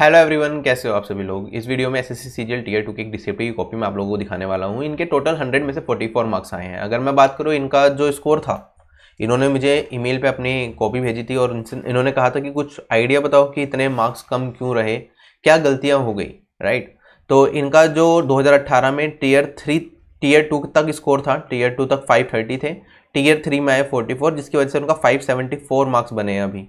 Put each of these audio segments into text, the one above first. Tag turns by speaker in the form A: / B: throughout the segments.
A: Hello everyone कैसे हो आप सभी लोग इस वीडियो में S S C C G tier two की एक डिसिप्ली की कॉपी मैं आप लोगों को दिखाने वाला हूँ इनके टोटल हंड्रेड में से 44 फोर मार्क्स आए हैं अगर मैं बात करूँ इनका जो स्कोर था इन्होंने मुझे ईमेल पे अपनी कॉपी भेजी थी और इन्होंने कहा था कि कुछ आइडिया बताओ कि इतने मार्क्स कम क्यों रहे क्या गलतियाँ हो गई राइट तो इनका जो दो में टीयर थ्री टीयर टू तक स्कोर था टीयर टू तक फाइव थे टीयर थ्री में आए फोर्टी जिसकी वजह से उनका फाइव मार्क्स बने हैं अभी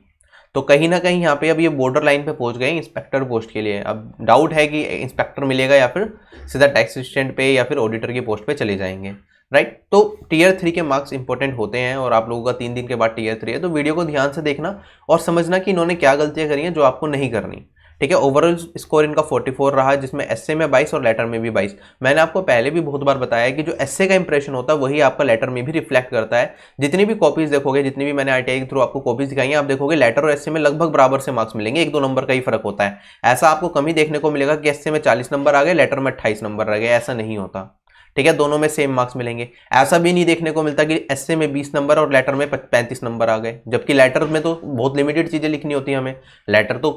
A: तो कहीं ना कहीं यहाँ पे अब ये बॉर्डर लाइन पे पहुँच गए इंस्पेक्टर पोस्ट के लिए अब डाउट है कि इंस्पेक्टर मिलेगा या फिर सीधा टैक्स असिस्टेंट पे या फिर ऑडिटर की पोस्ट पे चले जाएंगे राइट तो टीयर थ्री के मार्क्स इंपॉर्टेंट होते हैं और आप लोगों का तीन दिन के बाद टीयर थ्री है तो वीडियो को ध्यान से देखना और समझना कि इन्होंने क्या गलतियाँ करी हैं जो आपको नहीं करनी ठीक है ओवरऑल स्कोर इनका 44 रहा जिसमें एसए में 22 और लेटर में भी 22 मैंने आपको पहले भी बहुत बार बताया कि जो एसए का इंप्रेशन होता है वही आपका लेटर में भी रिफ्लेक्ट करता है जितनी भी कॉपीज देखोगे जितनी भी मैंने आई के थ्रू आपको कॉपीज दिखाई है आप देखोगे लेटर और एसए में लगभग बराबर से मार्क्स मिलेंगे एक दो नंबर का ही फर्क होता है ऐसा आपको कमी देखने को मिलेगा कि एस में चालीस नंबर आ गए लेटर में अट्ठाईस नंबर आ गए ऐसा नहीं होता ठीक है दोनों में सेम मार्क्स मिलेंगे ऐसा भी नहीं देखने को मिलता कि एसए में 20 नंबर और लेटर में 35 नंबर आ गए जबकि लेटर में तो बहुत लिमिटेड चीज़ें लिखनी होती हैं हमें लेटर तो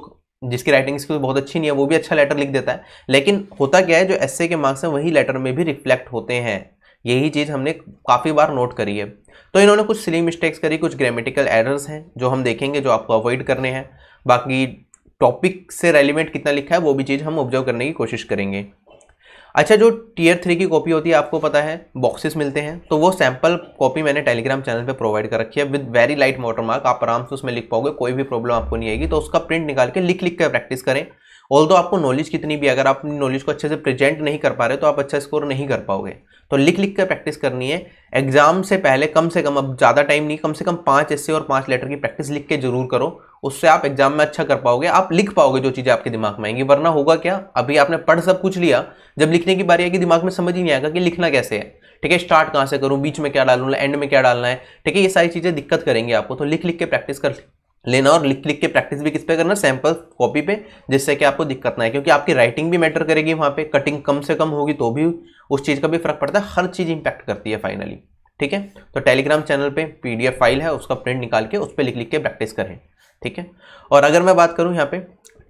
A: जिसकी राइटिंग स्किल बहुत अच्छी नहीं है वो भी अच्छा लेटर लिख देता है लेकिन होता क्या है जो एस के मार्क्स हैं वही लेटर में भी रिफ्लेक्ट होते हैं यही चीज़ हमने काफ़ी बार नोट करी है तो इन्होंने कुछ सिली मिस्टेक्स करी कुछ ग्रामेटिकल एरर्स हैं जो हम देखेंगे जो आपको अवॉइड करने हैं बाकी टॉपिक से रेलिवेंट कितना लिखा है वो भी चीज़ हम ऑब्जर्व करने की कोशिश करेंगे अच्छा जो टीयर थ्री की कॉपी होती है आपको पता है बॉक्सेस मिलते हैं तो वो सैंपल कॉपी मैंने टेलीग्राम चैनल पे प्रोवाइड कर रखी है with very light motor mark आप आराम से उसमें लिख पाओगे कोई भी प्रॉब्लम आपको नहीं आएगी तो उसका प्रिंट निकाल के लिख लिख कर प्रैक्टिस करें ऑल दो आपको नॉलेज कितनी भी अगर आप अपनी नॉलेज को अच्छे से प्रेजेंट नहीं कर पा रहे तो आप अच्छा स्कोर नहीं कर पाओगे तो लिख लिख कर प्रैक्टिस करनी है एग्जाम से पहले कम से कम अब ज़्यादा टाइम नहीं कम से कम पाँच एस और पाँच लेटर की प्रैक्टिस लिख के जरूर करो उससे आप एग्जाम में अच्छा कर पाओगे आप लिख पाओगे जो चीज़ें आपके दिमाग में आएंगी वरना होगा क्या अभी आपने पढ़ सब कुछ लिया जब लिखने की बारी आएगी दिमाग में समझ ही नहीं आएगा कि लिखना कैसे है ठीक है स्टार्ट कहाँ से करूँ बीच में क्या डालूँ एंड में क्या डालना है ठीक है ये सारी चीज़ें दिक्कत करेंगी आपको तो लिख लिख के प्रैक्टिस कर लेना और लिख लिख के प्रैक्टिस भी किस पे करना सैम्पल कॉपी पे जिससे कि आपको दिक्कत ना है क्योंकि आपकी राइटिंग भी मैटर करेगी वहाँ पे कटिंग कम से कम होगी तो भी उस चीज़ का भी फर्क पड़ता है हर चीज़ इंपैक्ट करती है फाइनली ठीक है तो टेलीग्राम चैनल पे पीडीएफ फाइल है उसका प्रिंट निकाल के उस पर लिख लिख के प्रैक्टिस करें ठीक है और अगर मैं बात करूँ यहाँ पे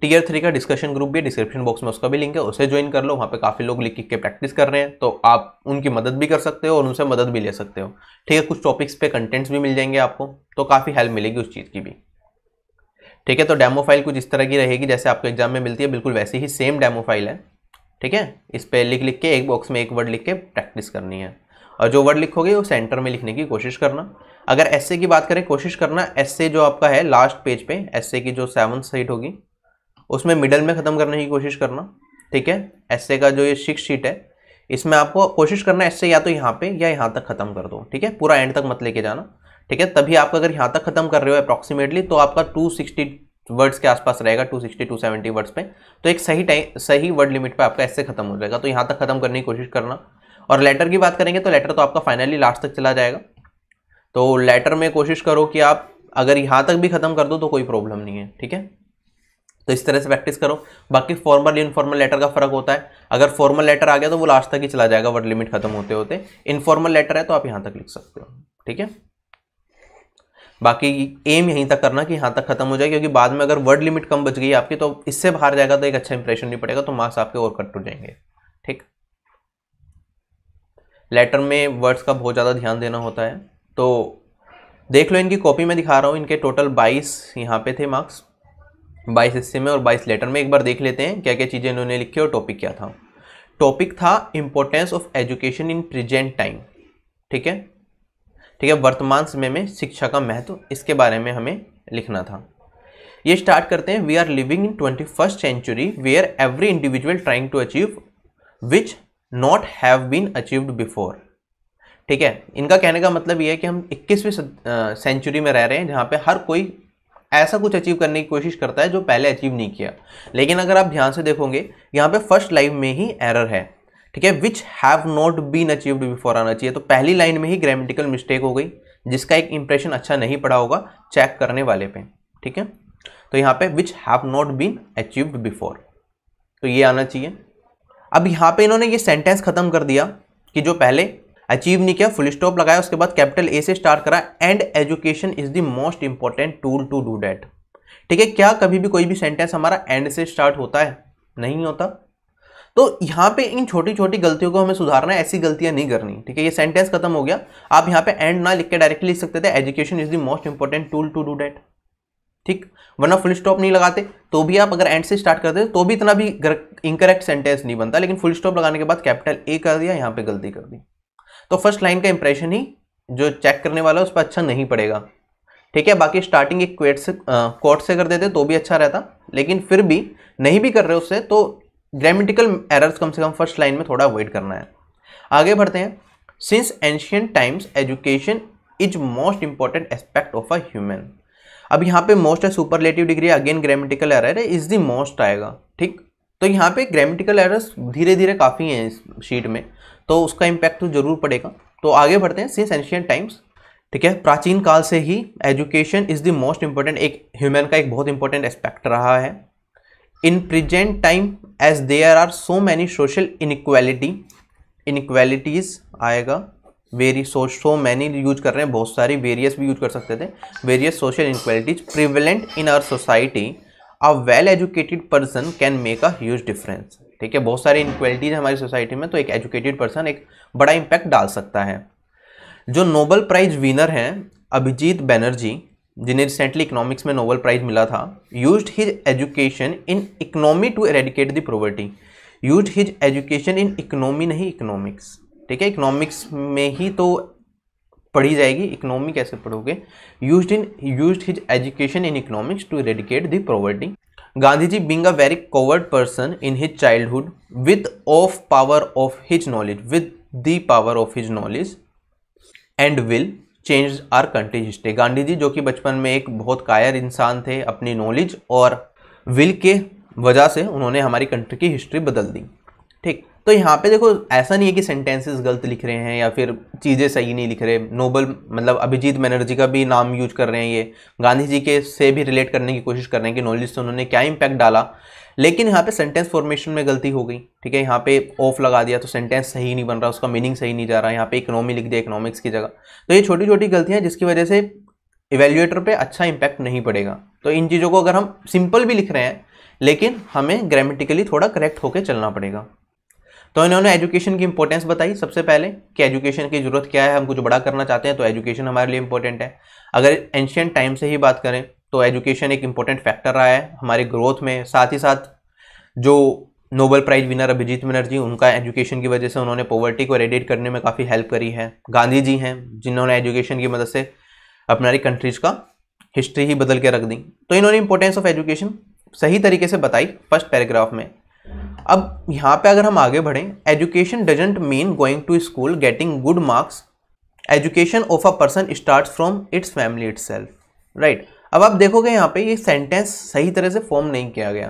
A: टीयर थ्री का डिस्कशन ग्रुप भी डिस्क्रिप्शन बॉक्स में उसका भी लिंक है उसे ज्वाइन कर लो वहाँ पे काफ़ी लोग लिख लिख के प्रैक्टिस कर रहे हैं तो आप उनकी मदद भी कर सकते हो और उनसे मदद भी ले सकते हो ठीक है कुछ टॉपिक्स पे कंटेंट्स भी मिल जाएंगे आपको तो काफ़ी हेल्प मिलेगी उस चीज़ की भी ठीक है तो डेमो फाइल कुछ इस तरह की रहेगी जैसे आपको एग्जाम में मिलती है बिल्कुल वैसे ही सेम डेमो फाइल है ठीक है इस पर लिख लिख के एक बॉक्स में एक वर्ड लिख के प्रैक्टिस करनी है और जो वर्ड लिखोगे वो सेंटर में लिखने की कोशिश करना अगर एसए की बात करें कोशिश करना एसए जो आपका है लास्ट पेज पे एसए की जो सेवन सीट होगी उसमें मिडल में ख़त्म करने की कोशिश करना ठीक है एसए का जो ये सिक्स शीट है इसमें आपको कोशिश करना एसए या तो यहाँ पे या यहाँ तक ख़त्म कर दो ठीक है पूरा एंड तक मत लेके जाना ठीक है तभी आप अगर यहाँ तक खत्म कर रहे हो अप्रॉक्सीमेटली तो आपका 260 वर्ड्स के आसपास रहेगा 260 270 वर्ड्स पे तो एक सही टाइम सही वर्ड लिमिट पे आपका ऐसे खत्म हो जाएगा तो यहाँ तक खत्म करने की कोशिश करना और लेटर की बात करेंगे तो लेटर तो आपका फाइनली लास्ट तक चला जाएगा तो लेटर में कोशिश करो कि आप अगर यहाँ तक भी खत्म कर दो तो कोई प्रॉब्लम नहीं है ठीक है तो इस तरह से प्रैक्टिस करो बाकी फॉर्मल इनफॉर्मल लेटर का फर्क होता है अगर फॉर्मल लेटर आ गया तो वो लास्ट तक ही चला जाएगा वर्ड लिमिट खत्म होते होते इनफॉर्मल लेटर है तो आप यहाँ तक लिख सकते हो ठीक है बाकी एम यहीं तक करना कि यहाँ तक खत्म हो जाए क्योंकि बाद में अगर वर्ड लिमिट कम बच गई आपकी तो इससे बाहर जाएगा तो एक अच्छा इंप्रेशन नहीं पड़ेगा तो मार्क्स आपके और कट टूट जाएंगे ठीक लेटर में वर्ड्स का बहुत ज़्यादा ध्यान देना होता है तो देख लो इनकी कॉपी में दिखा रहा हूँ इनके टोटल बाईस यहाँ पे थे मार्क्स बाईस हिस्से में और बाईस लेटर में एक बार देख लेते हैं क्या क्या चीज़ें इन्होंने लिखी और टॉपिक क्या था टॉपिक था importance of education in present time ठीक है ठीक है वर्तमान समय में शिक्षा का महत्व इसके बारे में हमें लिखना था ये स्टार्ट करते हैं we are living in twenty first century are every individual trying to achieve which not have been achieved before ठीक है इनका कहने का मतलब ये है कि हम 21वीं सेंचुरी में रह रहे हैं जहाँ पे हर कोई ऐसा कुछ अचीव करने की कोशिश करता है जो पहले अचीव नहीं किया लेकिन अगर आप ध्यान से देखोगे यहाँ पे फर्स्ट लाइफ में ही एरर है ठीक है which have not been achieved before आना चाहिए तो पहली लाइन में ही ग्रामेटिकल मिस्टेक हो गई जिसका एक इंप्रेशन अच्छा नहीं पड़ा होगा चेक करने वाले पे ठीक है तो यहाँ पे which have not been achieved before तो ये आना चाहिए अब यहाँ पे इन्होंने ये सेंटेंस खत्म कर दिया कि जो पहले अचीव नहीं किया फुल स्टॉप लगाया उसके बाद कैपिटल ए से स्टार्ट करा and education is the most important tool to do that ठीक है क्या कभी भी कोई भी सेंटेंस हमारा एंड से स्टार्ट होता है नहीं होता तो यहाँ पे इन छोटी छोटी गलतियों को हमें सुधारना है ऐसी गलतियाँ नहीं करनी ठीक है ये सेंटेंस खत्म हो गया आप यहाँ पे एंड ना लिख के डायरेक्टली लिख सकते थे education is the most important tool to do that ठीक वरना फुल स्टॉप नहीं लगाते तो भी आप अगर एंड से स्टार्ट करते तो भी इतना भी इनकरेक्ट सेंटेंस नहीं बनता लेकिन फुल स्टॉप लगाने के बाद कैपिटल ए कर दिया यहाँ पे गलती कर दी तो फर्स्ट लाइन का इंप्रेशन ही जो चेक करने वाला है उस पर अच्छा नहीं पड़ेगा ठीक है बाकी स्टार्टिंग एक क्वेट से कोर्ट से कर देते तो भी अच्छा रहता लेकिन फिर भी नहीं भी कर रहे उससे तो ग्रामेटिकल एरर्स कम से कम फर्स्ट लाइन में थोड़ा अवॉइड करना है आगे बढ़ते हैं since ancient times education is most important aspect of a human अब यहाँ पे मोस्ट है superlative degree again grammatical error है इज दी मोस्ट आएगा ठीक तो यहाँ पे ग्रामेटिकल एरर्स धीरे धीरे काफ़ी हैं इस शीट में तो उसका इम्पैक्ट तो जरूर पड़ेगा तो आगे बढ़ते हैं सिंस एंशियंट टाइम्स ठीक है प्राचीन काल से ही education is the most important एक ह्यूमन का एक बहुत इंपॉर्टेंट एस्पेक्ट रहा है in present time as there are so many social inequality inequalities आएगा very so so many use कर रहे हैं बहुत सारी वेरियस भी यूज कर सकते थे various social inequalities prevalent in our society a well educated person can make a huge difference ठीक है बहुत सारी इनक्वालिटीज हमारी सोसाइटी में तो एक एजुकेटेड पर्सन एक बड़ा इम्पैक्ट डाल सकता है जो नोबल प्राइज विनर हैं अभिजीत बैनर्जी जिन्हें रिसेंटली इकोनॉमिक्स में नोबल प्राइज़ मिला था use his education in economy to eradicate the poverty use his education in economy नहीं इकोनॉमिक्स ठीक है इकोनॉमिक्स में ही तो पढ़ी जाएगी इकोनॉमी कैसे पढ़ोगे use in use his education in economics to eradicate the poverty Gandhi ji being a very coward person in his childhood with of power of his knowledge with the power of his knowledge and will change our countries history Gandhi ji जो कि बचपन में एक बहुत कायर इंसान थे अपनी नॉलेज और विल के वजह से उन्होंने हमारी कंट्री की हिस्ट्री बदल दी ठीक तो यहाँ पे देखो ऐसा नहीं है कि सेंटेंसेस गलत लिख रहे हैं या फिर चीज़ें सही नहीं लिख रहे नोबल मतलब अभिजीत बनर्जी का भी नाम यूज कर रहे हैं ये गांधी जी के से भी रिलेट करने की कोशिश कर रहे हैं कि नॉलेज से उन्होंने क्या इम्पैक्ट डाला लेकिन यहाँ पे सेंटेंस फॉर्मेशन में गलती हो गई ठीक है यहाँ पे ऑफ लगा दिया तो सेंटेंस सही नहीं बन रहा उसका मीनिंग सही नहीं जा रहा यहाँ पे इकोनॉमी लिख दिया इकोनॉमिक्स की जगह तो ये छोटी छोटी गलतियाँ जिसकी वजह से इवेल्यूएटर पे अच्छा इम्पैक्ट नहीं पड़ेगा तो इन चीज़ों को अगर हम सिंपल भी लिख रहे हैं लेकिन हमें ग्रामेटिकली थोड़ा करेक्ट होकर चलना पड़ेगा तो इन्होंने एजुकेशन की इंपॉर्टेंस बताई सबसे पहले कि एजुकेशन की ज़रूरत क्या है हम कुछ बड़ा करना चाहते हैं तो एजुकेशन हमारे लिए इंपॉर्टेंट है अगर एंशियंट टाइम से ही बात करें तो एजुकेशन एक इम्पोर्टेंट फैक्टर रहा है हमारे ग्रोथ में साथ ही साथ जो Nobel prize winner Abhijit Banerjee उनका एजुकेशन की वजह से उन्होंने पॉवर्टी को रेडिएट करने में काफ़ी हेल्प करी है गांधी जी हैं जिन्होंने एजुकेशन की मदद से अपनारी कंट्रीज का हिस्ट्री ही बदल के रख दी तो इन्होंने इंपॉर्टेंस ऑफ एजुकेशन सही तरीके से बताई फर्स्ट पैराग्राफ में अब यहाँ पे अगर हम आगे बढ़ें education doesn't mean going to school getting good marks education of a person start from its family it's right अब आप देखोगे यहाँ पे ये सेंटेंस सही तरह से फॉर्म नहीं किया गया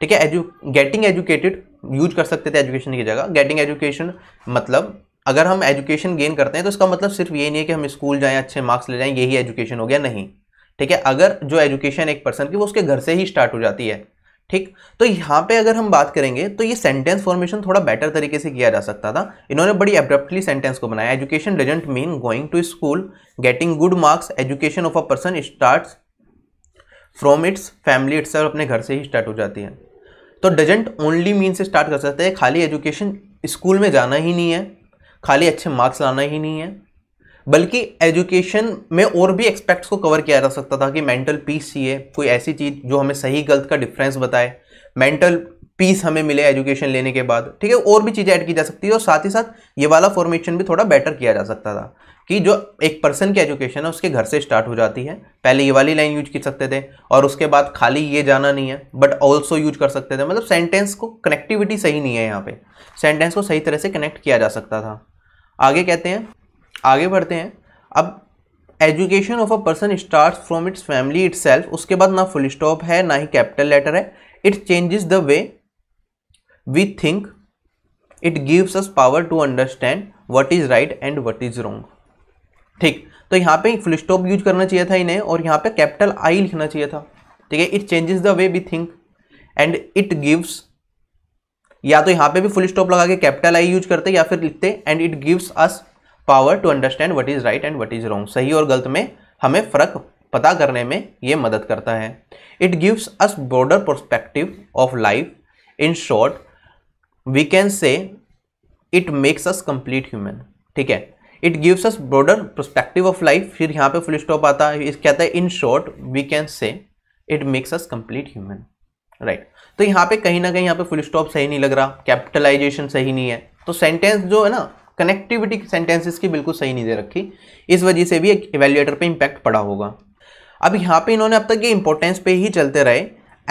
A: ठीक है एजु गेटिंग एजुकेटेड यूज कर सकते थे एजुकेशन की जगह गेटिंग एजुकेशन मतलब अगर हम एजुकेशन गेन करते हैं तो इसका मतलब सिर्फ ये नहीं है कि हम स्कूल जाएँ अच्छे मार्क्स ले जाएँ यही एजुकेशन हो गया नहीं ठीक है अगर जो एजुकेशन एक पर्सन की वो उसके घर से ही स्टार्ट हो जाती है ठीक तो यहाँ पे अगर हम बात करेंगे तो ये सेंटेंस फॉर्मेशन थोड़ा बेटर तरीके से किया जा सकता था इन्होंने बड़ी एब्रप्टली सेंटेंस को बनाया education doesn't mean going to school getting good marks education of a person start from its family it's अपने घर से ही स्टार्ट हो जाती है तो डजेंट ओनली मीन से स्टार्ट कर सकते हैं खाली एजुकेशन स्कूल में जाना ही नहीं है खाली अच्छे मार्क्स लाना ही नहीं है बल्कि एजुकेशन में और भी एक्सपेक्ट्स को कवर किया जा सकता था कि मेंटल पीस चाहिए कोई ऐसी चीज़ जो हमें सही गलत का डिफरेंस बताए मेंटल पीस हमें मिले एजुकेशन लेने के बाद ठीक है और भी चीज़ें ऐड की जा सकती है और साथ ही साथ ये वाला फॉर्मेशन भी थोड़ा बेटर किया जा सकता था कि जो एक पर्सन की एजुकेशन है उसके घर से स्टार्ट हो जाती है पहले ये वाली लाइन यूज कर सकते थे और उसके बाद खाली ये जाना नहीं है बट ऑल्सो यूज कर सकते थे मतलब सेंटेंस को कनेक्टिविटी सही नहीं है यहाँ पे सेंटेंस को सही तरह से कनेक्ट किया जा सकता था आगे कहते हैं आगे बढ़ते हैं अब education of a person start from its family it's उसके बाद ना फुल स्टॉप है ना ही कैपिटल लेटर है it changes the way we think it gives us power to understand what is right and what is wrong ठीक तो यहाँ पे फुल स्टॉप यूज करना चाहिए था इन्हें और यहाँ पे कैपिटल आई लिखना चाहिए था ठीक है it changes the way we think and it gives या तो यहाँ पे भी फुल स्टॉप लगा के कैपिटल आई यूज करते या फिर लिखते and it gives us power to understand what is right and what is wrong सही और गलत में हमें फ़र्क पता करने में ये मदद करता है it gives us broader perspective of life in short we can say it makes us complete human ठीक है it gives us broader prospective of life फिर यहाँ पे फुल स्टॉप आता है इस कहता है in short we can say it makes us complete human right तो यहाँ पे कहीं ना कहीं यहाँ पे फुल स्टॉप सही नहीं लग रहा कैपिटलाइजेशन सही नहीं है तो सेंटेंस जो है ना कनेक्टिविटी सेंटेंसेस की बिल्कुल सही नहीं दे रखी इस वजह से भी एक एवेल्यूएटर पर इम्पैक्ट पड़ा होगा अब यहाँ पे इन्होंने अब तक ये इंपॉर्टेंस पे ही चलते रहे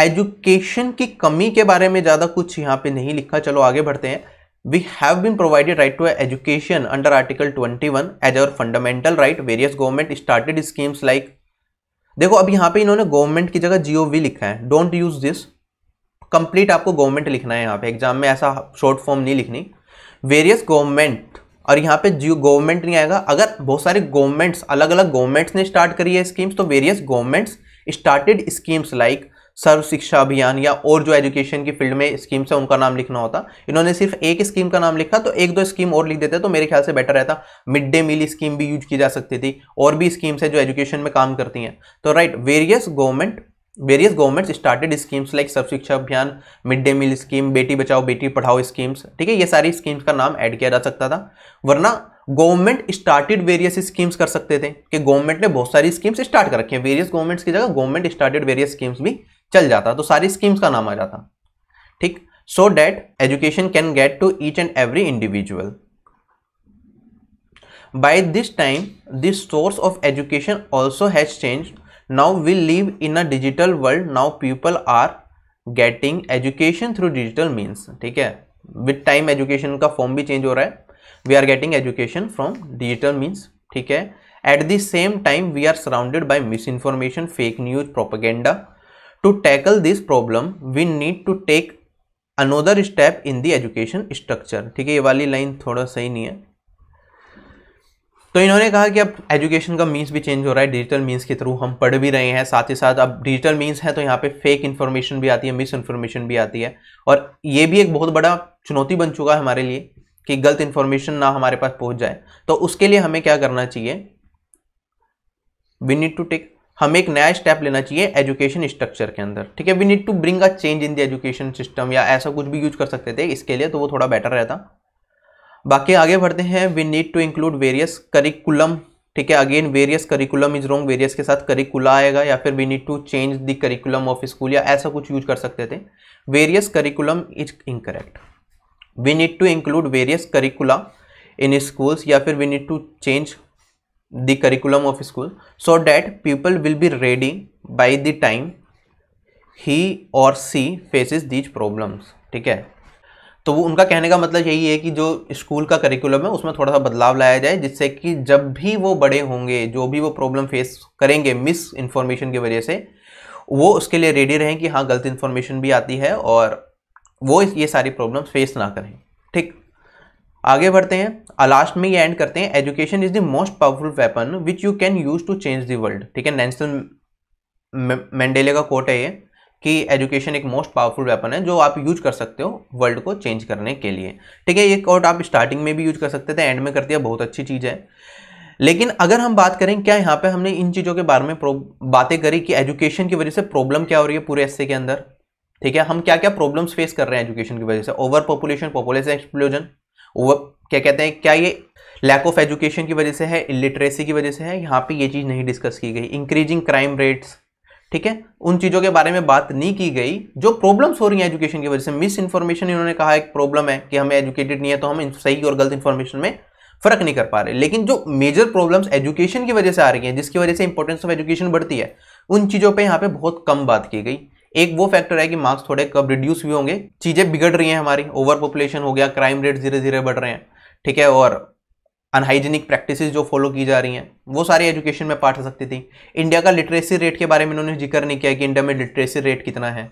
A: एजुकेशन की कमी के बारे में ज़्यादा कुछ यहाँ पे नहीं लिखा चलो आगे बढ़ते हैं we have been provided right to education under article 21 as our fundamental right various government started schemes like देखो अब यहाँ पे इन्होंने गवर्नमेंट की जगह जीओ वी लिखा है डोंट यूज दिस कंप्लीट आपको गवर्नमेंट लिखना है यहाँ पे एग्जाम में ऐसा शॉर्ट फॉर्म नहीं लिखनी वेरियस गवर्नमेंट और यहाँ पे जियो गवर्नमेंट नहीं आएगा अगर बहुत सारे गवर्नमेंट्स अलग अलग गवर्नमेंट्स ने स्टार्ट करी है स्कीम्स तो various governments started schemes like Sarva Shiksha Abhiyan या और जो एजुकेशन की फील्ड में स्कीम्स है उनका नाम लिखना होता इन्होंने सिर्फ एक स्कीम का नाम लिखा तो एक दो स्कीम और लिख देते तो मेरे ख्याल से बेटर रहता मिड डे मील स्कीम भी यूज की जा सकती थी और भी स्कीम्स है जो एजुकेशन में काम करती हैं तो right various government various governments started schemes like Sarva Shiksha Abhiyan mid day meal scheme बेटी बचाओ बेटी पढ़ाओ स्कीम्स ठीक है ये सारी स्कीम्स का नाम ऐड किया जा सकता था वरना गवर्नमेंट स्टार्टेड वेरियस स्कीम्स कर सकते थे कि गवर्नमेंट ने बहुत सारी स्कीम्स स्टार्ट कर रखी हैं वेरियस गवर्नमेंट्स की जगह गवर्नमेंट स्टार्टेड वेरियस स्कीम्स भी चल जाता तो सारी स्कीम्स का नाम आ जाता ठीक so that education can get to each and every individual by this time this source of education also has change now we live in a digital world now people are getting education through digital means ठीक है with time education का form भी change हो रहा है we are getting education from digital means ठीक है at the same time we are surrounded by miss information fake news propaganda to tackle this problem we need to take another step in the education structure ठीक है ये वाली line थोड़ा सही नहीं है तो इन्होंने कहा कि अब एजुकेशन का मीन्स भी चेंज हो रहा है डिजिटल मीन्स के थ्रू हम पढ़ भी रहे हैं साथ ही साथ अब डिजिटल मीन्स है तो यहाँ पे फेक इन्फॉर्मेशन भी आती है मिस इन्फॉर्मेशन भी आती है और ये भी एक बहुत बड़ा चुनौती बन चुका है हमारे लिए कि गलत इन्फॉर्मेशन ना हमारे पास पहुँच जाए तो उसके लिए हमें क्या करना चाहिए वी नीड टू टेक हमें एक नया स्टेप लेना चाहिए एजुकेशन स्ट्रक्चर के अंदर ठीक है we need to bring a change in the education system या ऐसा कुछ भी यूज कर सकते थे इसके लिए तो वो थोड़ा बेटर रहता बाकी आगे बढ़ते हैं we need to include various curriculum ठीक है again various curriculum is wrong various के साथ करिकुला आएगा या फिर we need to change the curriculum of school या ऐसा कुछ यूज कर सकते थे various curriculum is incorrect we need to include various curricula in schools या फिर we need to change the curriculum of school so that people will be ready by the time he or she faces these problems ठीक है तो वो उनका कहने का मतलब यही है कि जो स्कूल का करिकुलम है उसमें थोड़ा सा बदलाव लाया जाए जिससे कि जब भी वो बड़े होंगे जो भी वो प्रॉब्लम फेस करेंगे मिस इन्फॉर्मेशन की वजह से वो उसके लिए रेडी रहें कि हाँ गलत इन्फॉर्मेशन भी आती है और वो ये सारी प्रॉब्लम फेस ना करें ठीक आगे बढ़ते हैं लास्ट में ये एंड करते हैं education is the most powerful weapon which you can use to change the world ठीक है नैनसन मैंडेले का कोट है ये कि एजुकेशन एक मोस्ट पावरफुल वेपन है जो आप यूज कर सकते हो वर्ल्ड को चेंज करने के लिए ठीक है ये कोट आप स्टार्टिंग में भी यूज कर सकते थे एंड में कर दिया बहुत अच्छी चीज़ है लेकिन अगर हम बात करें क्या यहाँ पे हमने इन चीज़ों के बारे में बातें करी कि एजुकेशन की वजह से प्रॉब्लम क्या हो रही है पूरे एस्से के अंदर ठीक है हम क्या क्या प्रॉब्लम्स फेस कर रहे हैं एजुकेशन की वजह से ओवर पॉपुलेशन पॉपुलेशन एक्सप्लोजन वो क्या कहते हैं क्या ये लैक ऑफ एजुकेशन की वजह से है इलिटरेसी की वजह से है यहाँ पे ये चीज़ नहीं डिस्कस की गई इंक्रीजिंग क्राइम रेट्स ठीक है उन चीज़ों के बारे में बात नहीं की गई जो प्रॉब्लम्स हो रही हैं एजुकेशन की वजह से मिस इन्फॉर्मेशन इन्होंने कहा एक प्रॉब्लम है कि हमें एजुकेटेड नहीं है तो हम सही और गलत इन्फॉर्मेशन में फर्क नहीं कर पा रहे लेकिन जो मेजर प्रॉब्लम्स एजुकेशन की वजह से आ रही हैं जिसकी वजह से इंपॉर्टेंस ऑफ एजुकेशन बढ़ती है उन चीज़ों पर यहाँ पर बहुत कम बात की गई एक वो फैक्टर है कि मार्क्स थोड़े कब रिड्यूस भी होंगे चीज़ें बिगड़ रही हैं हमारी ओवर पॉपुलेशन हो गया क्राइम रेट धीरे धीरे बढ़ रहे हैं ठीक है और अनहाइजीनिक प्रैक्टिस जो फॉलो की जा रही हैं वो सारी एजुकेशन में पाठ हो सकती थी इंडिया का लिटरेसी रेट के बारे में इन्होंने जिक्र नहीं किया कि इंडिया में लिटरेसी रेट कितना है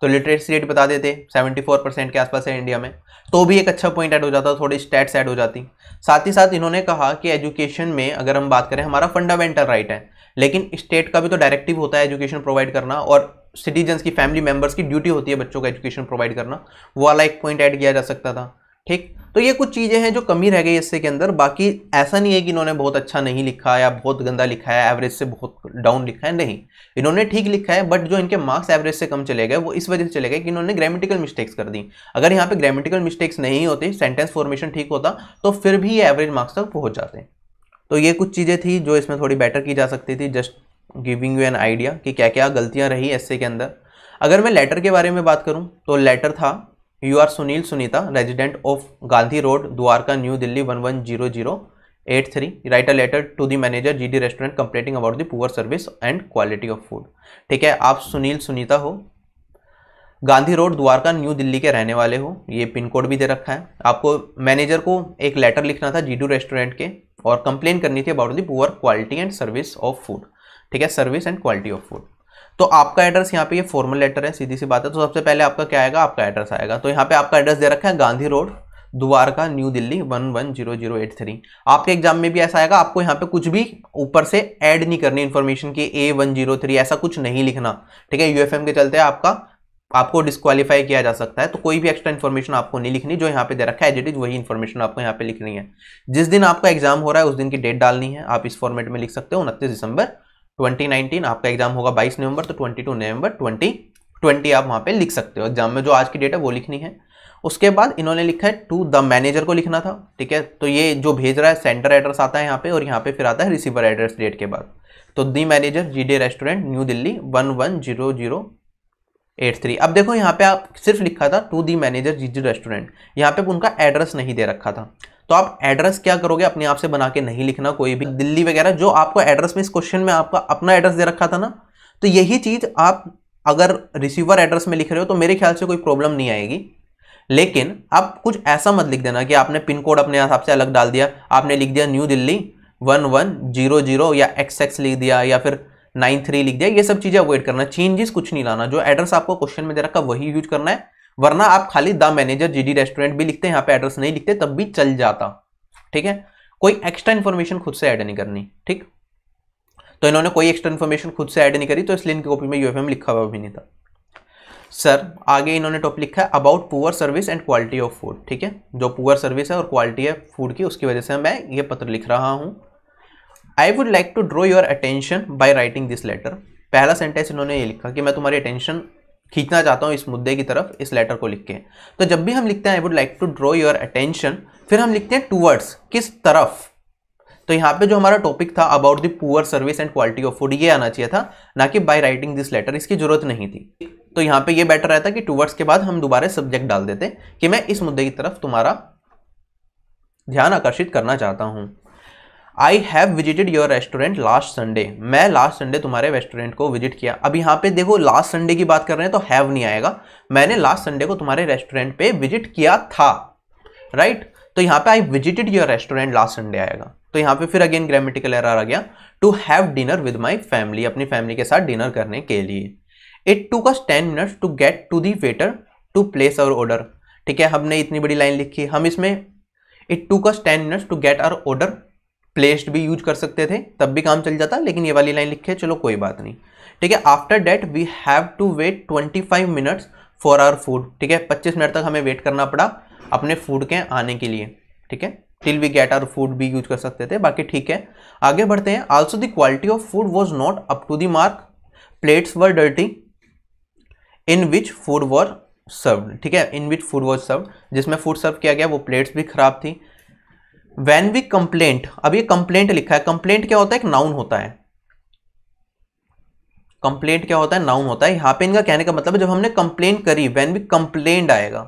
A: तो लिटरेसी रेट बता देते 74 परसेंट के आसपास है इंडिया में तो भी एक अच्छा पॉइंट ऐड हो जाता थोड़ी स्टैट्स ऐड हो जाती साथ ही साथ इन्होंने कहा कि एजुकेशन में अगर हम बात करें हमारा फंडामेंटल राइट है लेकिन स्टेट का भी तो डायरेक्टिव होता है एजुकेशन प्रोवाइड करना और सिटीजन्स की फैमिली मेम्बर्स की ड्यूटी होती है बच्चों का एजुकेशन प्रोवाइड करना वो वाला एक पॉइंट ऐड किया जा सकता था ठीक तो ये कुछ चीज़ें हैं जो कमी रह गई इससे के अंदर बाकी ऐसा नहीं है कि इन्होंने बहुत अच्छा नहीं लिखा या बहुत गंदा लिखा है एवरेज से बहुत डाउन लिखा है नहीं इन्होंने ठीक लिखा है बट जो इनके मार्क्स एवरेज से कम चले गए वो इस वजह से चले गए कि इन्होंने ग्रामेटिकल मिस्टेक्स कर दी अगर यहाँ पर ग्रामेटिकल मिस्टेक्स नहीं होते सेंटेंस फॉर्मेशन ठीक होता तो फिर भी ये एवरेज मार्क्स तक पहुँच जाते तो ये कुछ चीज़ें थी जो इसमें थोड़ी बेटर की जा सकती थी just giving you an idea कि क्या क्या गलतियाँ रही ऐसे के अंदर अगर मैं लेटर के बारे में बात करूँ तो लेटर था you are Sunil Sunita resident of Gandhi road Dwarka New Delhi one one zero zero eight three write a letter to the manager G D restaurant complaining about the poor service and quality of food ठीक है आप सुनील सुनीता हो Gandhi road Dwarka New Delhi के रहने वाले हो ये pin code भी दे रखा है आपको मैनेजर को एक लेटर लिखना था जी डू रेस्टोरेंट के और कंप्लेन करनी थी about the poor quality and service of food ठीक है service and quality of food तो आपका एड्रेस यहाँ पे ये फॉर्मल लेटर है सीधी सी बात है तो सबसे पहले आपका क्या आएगा आपका एड्रेस आएगा तो यहाँ पे आपका एड्रेस दे रखा है Gandhi road Dwarka New Delhi one one zero zero eight three आपके एग्जाम में भी ऐसा आएगा आपको यहाँ पे कुछ भी ऊपर से ऐड नहीं करनी इन्फॉर्मेशन की ए वन जीरो थ्री ऐसा कुछ नहीं लिखना ठीक है यूएफएम के चलते आपका आपको डिस्कालीफाई किया जा सकता है तो कोई भी एक्स्ट्रा इन्फॉर्मेशन आपको नहीं लिखनी जो यहाँ पे दे रखा है एज वही इन्फॉर्मेशन आपको यहाँ पे लिखनी है जिस दिन आपका एग्जाम हो रहा है उस दिन की डेट डालनी है आप इस फॉर्मेट में लिख सकते हो उनतीस दिसंबर 2019 आपका एग्जाम होगा 22 नवंबर तो 22 नवंबर 2020 आप वहाँ पे लिख सकते हो एग्जाम में जो आज की डेट है वो लिखनी है उसके बाद इन्होंने लिखा है टू द मैनेजर को लिखना था ठीक है तो ये जो भेज रहा है सेंटर एड्रेस आता है यहाँ पे और यहाँ पे फिर आता है रिसीवर एड्रेस डेट के बाद तो the manager G D restaurant New Delhi one one zero zero eight three अब देखो यहाँ पे आप सिर्फ लिखा था to the manager G G restaurant यहाँ पे उनका एड्रेस नहीं दे रखा था तो आप एड्रेस क्या करोगे अपने आप से बना के नहीं लिखना कोई भी दिल्ली वगैरह जो आपको एड्रेस में इस क्वेश्चन में आपका अपना एड्रेस दे रखा था ना तो यही चीज़ आप अगर रिसीवर एड्रेस में लिख रहे हो तो मेरे ख्याल से कोई प्रॉब्लम नहीं आएगी लेकिन आप कुछ ऐसा मत लिख देना कि आपने पिन कोड अपने हिसाब से अलग डाल दिया आपने लिख दिया New Delhi one one zero zero या एक्स एक्स लिख दिया या फिर नाइन थ्री लिख दिया ये सब चीजें अवॉइड करना चेंजेस कुछ नहीं लाना जो एड्रेस आपको क्वेश्चन में दे रखा वही यूज करना है वरना आप खाली द मैनेजर जीडी रेस्टोरेंट भी लिखते हैं यहाँ पे एड्रेस नहीं लिखते तब भी चल जाता ठीक है कोई एक्स्ट्रा इन्फॉर्मेशन खुद से ऐड नहीं करनी ठीक तो इन्होंने कोई एक्स्ट्रा इन्फॉर्मेशन खुद से ऐड नहीं करी तो इसलिए इनकी कॉपी में यूएफएम लिखा हुआ भी नहीं था सर आगे इन्होंने टॉपिक लिखा है about poor service and quality of food ठीक है जो पुअर सर्विस है और क्वालिटी है फूड की उसकी वजह से मैं ये पत्र लिख रहा हूँ I would like to draw your attention by writing this letter पहला सेंटेंस इन्होंने ये लिखा कि मैं तुम्हारी अटेंशन खींचना चाहता हूँ इस मुद्दे की तरफ इस लेटर को लिख के तो जब भी हम लिखते हैं I would like to draw your attention फिर हम लिखते हैं टूवर्ड्स किस तरफ तो यहाँ पे जो हमारा टॉपिक था about the poor service and quality of food ये आना चाहिए था ना कि बाय राइटिंग दिस लेटर इसकी जरूरत नहीं थी तो यहाँ पे ये बेटर रहता कि टूवर्ड्स के बाद हम दोबारा सब्जेक्ट डाल देते कि मैं इस मुद्दे की तरफ तुम्हारा ध्यान आकर्षित करना चाहता हूँ I have visited your restaurant last Sunday मैं लास्ट संडे तुम्हारे रेस्टोरेंट को विजिट किया अब यहाँ पे देखो लास्ट संडे की बात कर रहे हैं तो हैव नहीं आएगा मैंने लास्ट संडे को तुम्हारे रेस्टोरेंट पे विजिट किया था राइट right? तो यहाँ पे I visited your restaurant last Sunday आएगा तो यहाँ पे फिर अगेन ग्रामेटिकल एरर आ गया to have dinner with my family अपनी फैमिली के साथ डिनर करने के लिए it took us ten minutes to get to the waiter to place our order ठीक है हमने इतनी बड़ी लाइन लिखी हम इसमें it took us ten minutes to get our order placed भी यूज कर सकते थे तब भी काम चल जाता लेकिन ये वाली लाइन लिखी है चलो कोई बात नहीं ठीक है after that we have to wait 25 minutes for our food ठीक है 25 मिनट तक हमें वेट करना पड़ा अपने फूड के आने के लिए ठीक है till we get our food भी यूज कर सकते थे बाकी ठीक है आगे बढ़ते हैं also the quality of food was not up to the mark plates were dirty in which food were serve ठीक है इन विच फूड वॉज सर्व जिसमें फूड सर्व किया गया वो प्लेट्स भी खराब थी वैन वी कंप्लेंट अब ये कंप्लेंट लिखा है कंप्लेंट क्या होता है एक नाउन होता है कंप्लेंट क्या होता है नाउन होता है यहां पे इनका कहने का मतलब है जब हमने कंप्लेन करी वैन वी कंप्लेंट आएगा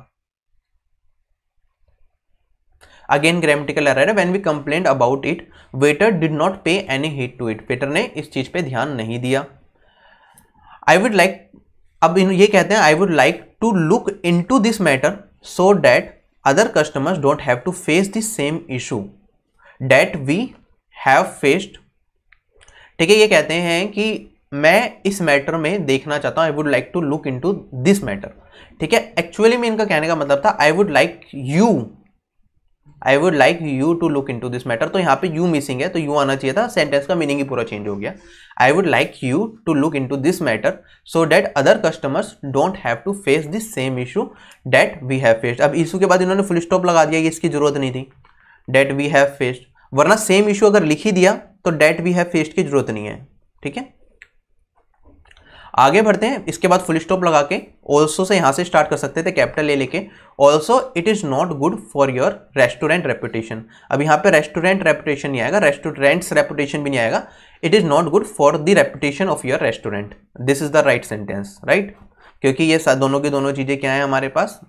A: अगेन ग्रामेटिकल रहा है when we complaint about it waiter did not pay any heed to it waiter ने इस चीज पे ध्यान नहीं दिया आई वुड लाइक अब ये कहते हैं I would like to look into this matter so that other customers don't have to face the same issue that we have faced ठीक है ये कहते हैं कि मैं इस मैटर में देखना चाहता हूँ I would like to look into this matter ठीक है एक्चुअली में इनका कहने का मतलब था I would like you I would like you to look into this matter तो यहाँ पे यू मिसिंग है तो यू आना चाहिए था सेंटेंस का मीनिंग ही पूरा चेंज हो गया I would like you to look into this matter so that other customers don't have to face the same issue that we have faced. अब issue के बाद इन्होंने full stop लगा दिया कि इसकी ज़रूरत नहीं थी that we have faced वरना same issue अगर लिख ही दिया तो that we have faced की ज़रूरत नहीं है ठीक है आगे बढ़ते हैं इसके बाद फुल स्टॉप लगा के ऑल्सो से यहाँ से स्टार्ट कर सकते थे कैपिटल ले लेके also it is not good for your restaurant reputation अब यहाँ पे रेस्टोरेंट रेपुटेशन नहीं आएगा रेस्टोरेंट्स रेपुटेशन भी नहीं आएगा it is not good for the reputation of your restaurant this is the right sentence right क्योंकि ये दोनों की दोनों चीज़ें क्या हैं हमारे पास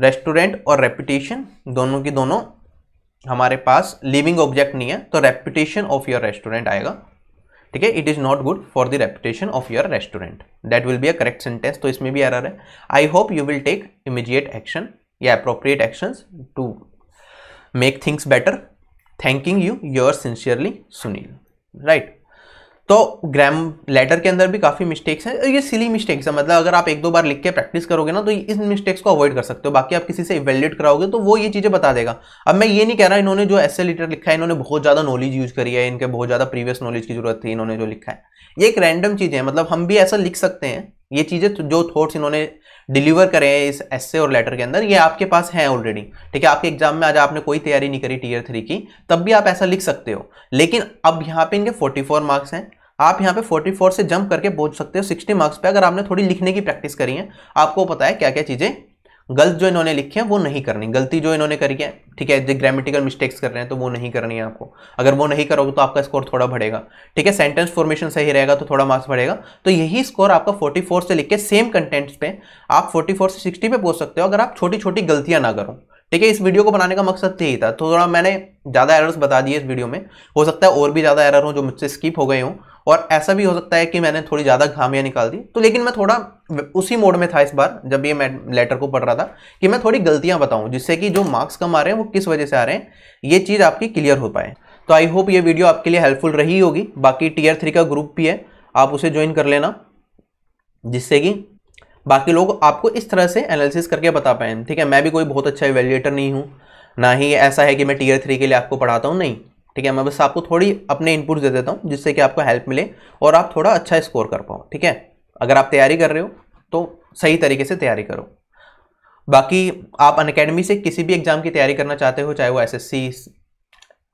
A: रेस्टोरेंट और रेपुटेशन दोनों की दोनों हमारे पास लिविंग ऑब्जेक्ट नहीं है तो रेपुटेशन ऑफ योर रेस्टोरेंट आएगा ठीक है it is not good for the reputation of your restaurant that will be a correct sentence तो इसमें भी एरर है I hope you will take immediate action या appropriate action to make things better thanking you your sincerely Sunil right तो ग्राम letter के अंदर भी काफ़ी मिस्टेक्स हैं ये सिली मिस्टेक्स है मतलब अगर आप एक दो बार लिख के प्रैक्टिस करोगे ना तो इन मिस्टेक्स को अवॉइड कर सकते हो बाकी आप किसी से इवेल्यूट कराओगे तो वो ये चीज़ें बता देगा अब मैं ये नहीं कह रहा इन्होंने जो एस लीटर लिखा है इन्होंने बहुत ज़्यादा नॉलेज यूज़ करी है इनके बहुत ज़्यादा प्रीवियस नॉलेज की जरूरत थी इन्होंने जो लिखा है ये एक रैंडम चीज़ है मतलब हम भी ऐसा लिख सकते हैं ये चीज़ें जो थॉट्स इन्होंने डिलीवर करें इस एस और लेटर के अंदर ये आपके पास हैं ऑलरेडी ठीक है आपके एग्जाम में आज आपने कोई तैयारी नहीं करी टीयर थ्री की तब भी आप ऐसा लिख सकते हो लेकिन अब यहाँ पे इनके 44 मार्क्स हैं आप यहाँ पे 44 से जंप करके बोझ सकते हो 60 मार्क्स पे अगर आपने थोड़ी लिखने की प्रैक्टिस करी है आपको पता है क्या क्या चीज़ें गलत जो इन्होंने लिखे हैं वो नहीं करनी गलती जो इन्होंने करी है ठीक है जो ग्रामेटिकल मिस्टेक्स कर रहे हैं तो वो नहीं करनी है आपको अगर वो नहीं करोगे तो आपका स्कोर थोड़ा बढ़ेगा ठीक है सेंटेंस फॉर्मेशन सही रहेगा तो थोड़ा मार्क्स बढ़ेगा तो यही स्कोर आपका 44 से लिख के सेम कंटेंट्स पे आप 44 से 60 पे पहुंच सकते हो अगर आप छोटी छोटी गलतियाँ ना करो ठीक है इस वीडियो को बनाने का मकसद यही था थोड़ा मैंने ज़्यादा एरर्स बता दिए इस वीडियो में हो सकता है और भी ज़्यादा एरर हो जो मुझसे स्किप हो गए हों और ऐसा भी हो सकता है कि मैंने थोड़ी ज़्यादा खामियाँ निकाल दी तो लेकिन मैं थोड़ा उसी मोड में था इस बार जब ये मैं लेटर को पढ़ रहा था कि मैं थोड़ी गलतियाँ बताऊँ जिससे कि जो मार्क्स कम आ रहे हैं वो किस वजह से आ रहे हैं ये चीज़ आपकी क्लियर हो पाए तो आई होप ये वीडियो आपके लिए हेल्पफुल रही होगी बाकी टीयर थ्री का ग्रुप भी है आप उसे ज्वाइन कर लेना जिससे कि बाकी लोग आपको इस तरह से एनालिसिस करके बता पाएँ ठीक है मैं भी कोई बहुत अच्छा इवेल्यूएटर नहीं हूँ ना ही ऐसा है कि मैं टीयर थ्री के लिए आपको पढ़ाता हूँ नहीं ठीक है मैं बस आपको थोड़ी अपने इनपुट दे देता हूँ जिससे कि आपको हेल्प मिले और आप थोड़ा अच्छा स्कोर कर पाओ ठीक है अगर आप तैयारी कर रहे हो तो सही तरीके से तैयारी करो बाकी आप अनकेडमी से किसी भी एग्ज़ाम की तैयारी करना चाहते हो चाहे वो सी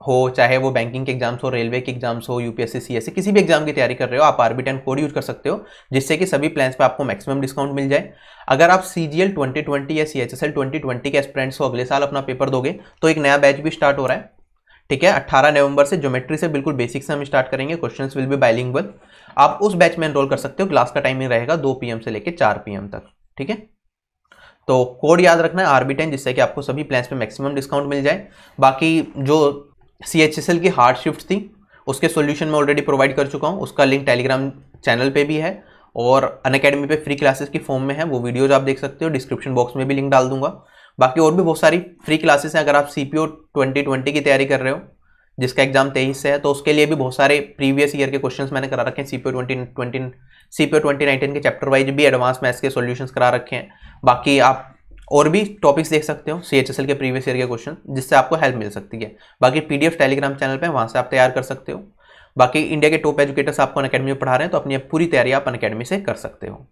A: हो चाहे वो बैंकिंग के एग्जाम्स हो रेलवे के एग्जाम्स हो यूपीएससी सीएससी e, किसी भी एग्जाम की तैयारी कर रहे हो आप आरबी टेन कोड यूज कर सकते हो जिससे कि सभी प्लान्स पे आपको मैक्सिमम डिस्काउंट मिल जाए अगर आप C G L twenty twenty या C H S L twenty twenty के एस्पिरेंट्स को अगले साल अपना पेपर दोगे तो एक नया बैच भी स्टार्ट हो रहा है ठीक है 18 नवंबर से ज्योमेट्री से बिल्कुल बेसिक से हम स्टार्ट करेंगे क्वेश्चंस विल बी बाइलिंगुअल आप उस बैच में एनरोल कर सकते हो क्लास का टाइमिंग रहेगा दो पीएम से लेकर चार पीएम तक ठीक है तो कोड याद रखना है आरबी टेन जिससे कि आपको सभी प्लान्स पे मैक्सिमम डिस्काउंट मिल जाए बाकी जो सी एच एस एल की हार्ड शिफ्ट थी उसके सोल्यूशन में ऑलरेडी प्रोवाइड कर चुका हूँ उसका लिंक टेलीग्राम चैनल पर भी है और अन पे फ्री क्लासेस की फॉर्म में है वो वीडियोज आप देख सकते हो डिस्क्रिप्शन बॉक्स में भी लिंक डाल दूंगा बाकी और भी बहुत सारी फ्री क्लासेस हैं अगर आप C P O twenty twenty की तैयारी कर रहे हो जिसका एग्जाम तेईस से है तो उसके लिए भी बहुत सारे प्रीवियस ईयर के क्वेश्चंस मैंने करा रखे हैं C P O twenty twenty C P O twenty nineteen के चैप्टर वाइज भी एडवांस मैथ्स के सॉल्यूशंस करा रखे हैं बाकी आप और भी टॉपिक्स देख सकते हो सी एच एस एल के प्रीवियस ईयर के क्वेश्चन जिससे आपको हेल्प मिल सकती है बाकी P D F telegram channel पर वहाँ से आप तैयार कर सकते हो बाकी इंडिया के टॉप एजुकेटर्स आपको अन अकेडमी में पढ़ा रहे हैं तो अपनी पूरी तैयारी आप अन अकेडमी से कर सकते हो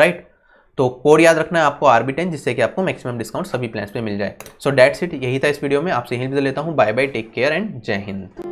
A: राइट तो कोड याद रखना है आपको आरबी टेन जिससे कि आपको मैक्सिमम डिस्काउंट सभी प्लान्स पे मिल जाए सो डेट्स इट यही था इस वीडियो में आपसे हिंद विदा लेता हूँ bye bye take care and जय हिंद